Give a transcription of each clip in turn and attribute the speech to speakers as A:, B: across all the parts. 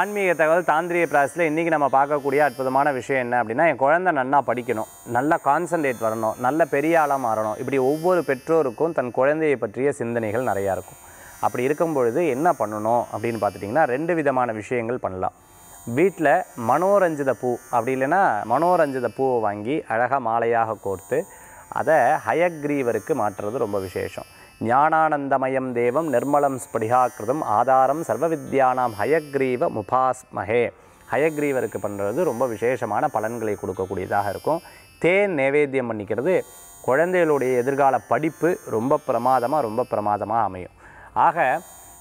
A: ஆன்மீக தகவல் தாந்திரிய பிராஸில் இன்றைக்கி நம்ம பார்க்கக்கூடிய அற்புதமான விஷயம் என்ன அப்படின்னா என் குழந்தை நல்லா படிக்கணும் நல்லா கான்சன்ட்ரேட் வரணும் நல்ல பெரிய ஆளாக மாறணும் இப்படி ஒவ்வொரு பெற்றோருக்கும் தன் குழந்தையை பற்றிய சிந்தனைகள் நிறையா இருக்கும் அப்படி இருக்கும் பொழுது என்ன பண்ணணும் அப்படின்னு பார்த்துட்டிங்கன்னா ரெண்டு விதமான விஷயங்கள் பண்ணலாம் வீட்டில் மனோரஞ்சித பூ அப்படி இல்லைன்னா மனோரஞ்சித பூவை வாங்கி அழகாக மாலையாக கோர்த்து அதை ஹயக்ரீவருக்கு மாற்றுறது ரொம்ப விசேஷம் ஞானானந்தமயம் தேவம் நிர்மலம் ஸ்படிகாக்கிருதம் ஆதாரம் சர்வ வித்யானாம் ஹயக்ரீவ முபாஸ்மஹே ஹயக்ரீவருக்கு பண்ணுறது ரொம்ப விசேஷமான பலன்களை கொடுக்கக்கூடியதாக இருக்கும் தேன் நைவேத்தியம் பண்ணிக்கிறது குழந்தைகளுடைய எதிர்கால படிப்பு ரொம்ப பிரமாதமாக ரொம்ப பிரமாதமாக அமையும் ஆக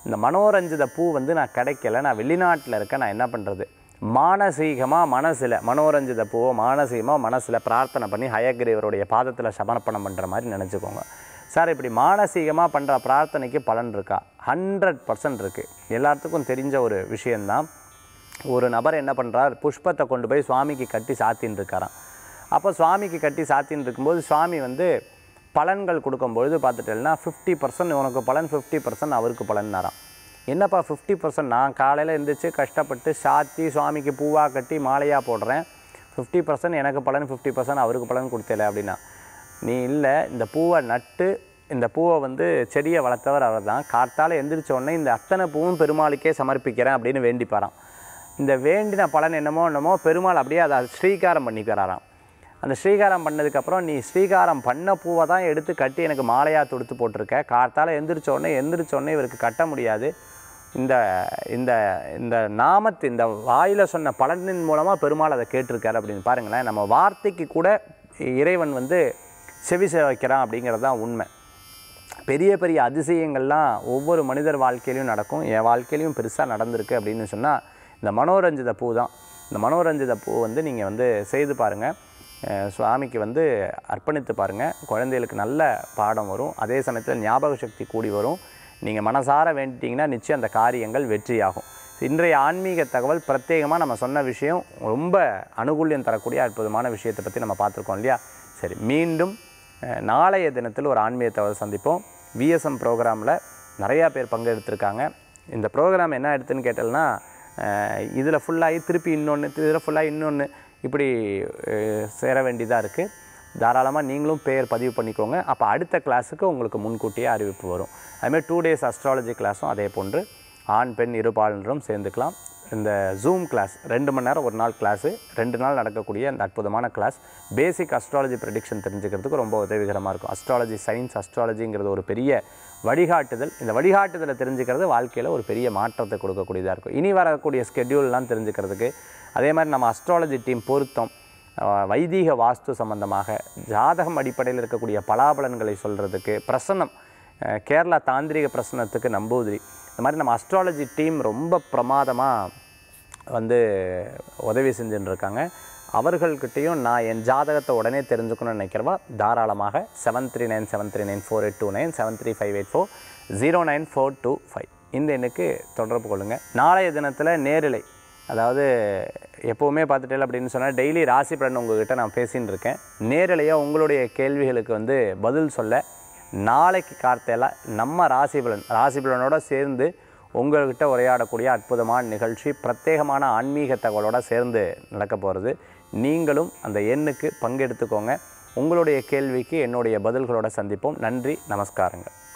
A: இந்த மனோரஞ்சித பூ வந்து நான் கிடைக்கல நான் வெளிநாட்டில் இருக்க நான் என்ன பண்ணுறது மானசீகமாக மனசில் மனோரஞ்சித பூவை மானசீகமாக மனசில் பிரார்த்தனை பண்ணி ஹயக்ரீவருடைய பாதத்தில் சமர்ப்பணம் பண்ணுற மாதிரி நினச்சிக்கோங்க சார் இப்படி மானசீகமாக பண்ணுற பிரார்த்தனைக்கு பலன் இருக்கா ஹண்ட்ரட் பர்சன்ட் இருக்குது எல்லாத்துக்கும் தெரிஞ்ச ஒரு விஷயந்தான் ஒரு நபர் என்ன பண்ணுறார் புஷ்பத்தை கொண்டு போய் சுவாமிக்கு கட்டி சாத்தின்னு இருக்காராம் அப்போ சுவாமிக்கு கட்டி சாத்தின்னு இருக்கும்போது சுவாமி வந்து பலன்கள் கொடுக்கும்பொழுது பார்த்துட்டேன்னா ஃபிஃப்டி பர்சன்ட் உனக்கு பலன் ஃபிஃப்டி பர்சன்ட் அவருக்கு பலன்னாராம் என்னப்பா ஃபிஃப்டி பர்சன்ட் நான் காலையில் எழுந்திரிச்சு கஷ்டப்பட்டு சாத்தி சுவாமிக்கு பூவாக கட்டி மாலையாக போடுறேன் ஃபிஃப்டி பர்சன்ட் எனக்கு பலன் ஃபிஃப்டி பர்சன்ட் அவருக்கு பலன் கொடுத்தல அப்படின்னா நீ இல்லை இந்த பூவை நட்டு இந்த பூவை வந்து செடியை வளர்த்தவர் அவர் தான் காத்தால் எந்திரிச்ச உடனே இந்த அத்தனை பூவும் பெருமாளுக்கே சமர்ப்பிக்கிறேன் அப்படின்னு வேண்டிப்பாராம் இந்த வேண்டின பலன் என்னமோ என்னமோ பெருமாள் அப்படியே அதை ஸ்ரீகாரம் பண்ணிக்கிறாராம் அந்த ஸ்ரீகாரம் பண்ணதுக்கப்புறம் நீ ஸ்ரீகாரம் பண்ண பூவை தான் எடுத்து கட்டி எனக்கு மாலையாக தொடுத்து போட்டிருக்க காத்தால் எந்திரிச்சோடனே எந்திரிச்சோடனே இவருக்கு கட்ட முடியாது இந்த இந்த இந்த நாமத்து இந்த வாயில் சொன்ன பலனின் மூலமாக பெருமாள் அதை கேட்டிருக்காரு அப்படின்னு பாருங்களேன் நம்ம வார்த்தைக்கு கூட இறைவன் வந்து செவி சேவைக்கிறான் அப்படிங்கிறது தான் உண்மை பெரிய பெரிய அதிசயங்கள்லாம் ஒவ்வொரு மனிதர் வாழ்க்கையிலையும் நடக்கும் என் வாழ்க்கையிலையும் பெருசாக நடந்திருக்கு அப்படின்னு சொன்னால் இந்த மனோரஞ்சித பூ தான் இந்த மனோரஞ்சித பூ வந்து நீங்கள் வந்து செய்து பாருங்கள் சுவாமிக்கு வந்து அர்ப்பணித்து பாருங்கள் குழந்தைகளுக்கு நல்ல பாடம் வரும் அதே சமயத்தில் ஞாபக சக்தி கூடி வரும் நீங்கள் மனசார வேண்டிட்டிங்கன்னா நிச்சயம் அந்த காரியங்கள் வெற்றியாகும் இன்றைய ஆன்மீக தகவல் பிரத்யேகமாக நம்ம சொன்ன விஷயம் ரொம்ப அனுகூல்யம் தரக்கூடிய அற்புதமான விஷயத்தை பற்றி நம்ம பார்த்துருக்கோம் இல்லையா சரி மீண்டும் நாளைய தினத்தில் ஒரு ஆன்மீக தகவல் சந்திப்போம் விஎஸ்எம் ப்ரோக்ராமில் நிறையா பேர் பங்கெடுத்திருக்காங்க இந்த ப்ரோக்ராம் என்ன எடுத்துன்னு கேட்டோம்னா இதில் ஃபுல்லாகி திருப்பி இன்னொன்று இதில் ஃபுல்லாக இன்னொன்று இப்படி சேர வேண்டியதாக இருக்குது தாராளமாக நீங்களும் பெயர் பதிவு பண்ணிக்கோங்க அப்போ அடுத்த கிளாஸுக்கு உங்களுக்கு முன்கூட்டியே அறிவிப்பு வரும் அதுமாதிரி டூ டேஸ் அஸ்ட்ராலஜி கிளாஸும் அதே போன்று ஆண் பெண் இருபாலனரும் சேர்ந்துக்கலாம் இந்த ஜூம் கிளாஸ் ரெண்டு மணி நேரம் ஒரு நாள் கிளாஸு ரெண்டு நாள் நடக்கக்கூடிய அந்த அற்புதமான கிளாஸ் பேசிக் அஸ்ட்ராலஜி ப்ரெடிக்ஷன் தெரிஞ்சுக்கிறதுக்கு ரொம்ப உதவிகரமாக இருக்கும் அஸ்ட்ராலஜி சயின்ஸ் அஸ்ட்ராலஜிங்கிறது ஒரு பெரிய வழிகாட்டுதல் இந்த வழிகாட்டுதலை தெரிஞ்சுக்கிறது வாழ்க்கையில் ஒரு பெரிய மாற்றத்தை கொடுக்கக்கூடியதாக இருக்கும் இனி வரக்கூடிய ஸ்கெட்யூல்லாம் தெரிஞ்சுக்கிறதுக்கு அதே மாதிரி நம்ம அஸ்ட்ராலஜி டீம் பொருத்தம் வைதீக வாஸ்து சம்பந்தமாக ஜாதகம் அடிப்படையில் இருக்கக்கூடிய பலாபலன்களை சொல்கிறதுக்கு பிரசன்னம் கேரளா தாந்திரிக பிரசனத்துக்கு நம்பூதிரி இந்த மாதிரி நம்ம அஸ்ட்ராலஜி டீம் ரொம்ப பிரமாதமாக வந்து உதவி செஞ்சுட்டு இருக்காங்க அவர்கள்கிட்டையும் நான் என் ஜாதகத்தை உடனே தெரிஞ்சுக்கணும்னு நினைக்கிறவா தாராளமாக seven three nine seven three nine four eight two nine seven three five eight four zero nine four two five இந்த எண்ணுக்கு தொடர்பு கொள்ளுங்கள் நாளைய தினத்தில் நேரிலை அதாவது எப்போவுமே பார்த்துட்டே அப்படின்னு சொன்னால் டெய்லி ராசி பலன் உங்கள்கிட்ட நான் பேசின்னு இருக்கேன் நேரலையாக உங்களுடைய கேள்விகளுக்கு வந்து பதில் சொல்ல நாளைக்கு கார்த்தையில் நம்ம ராசிபலன் ராசிபலனோட சேர்ந்து உங்கள்கிட்ட உரையாடக்கூடிய அற்புதமான நிகழ்ச்சி பிரத்யேகமான ஆன்மீக தகவலோடு சேர்ந்து நடக்க போகிறது நீங்களும் அந்த எண்ணுக்கு பங்கெடுத்துக்கோங்க உங்களுடைய கேள்விக்கு என்னுடைய பதில்களோட சந்திப்போம் நன்றி நமஸ்காரங்கள்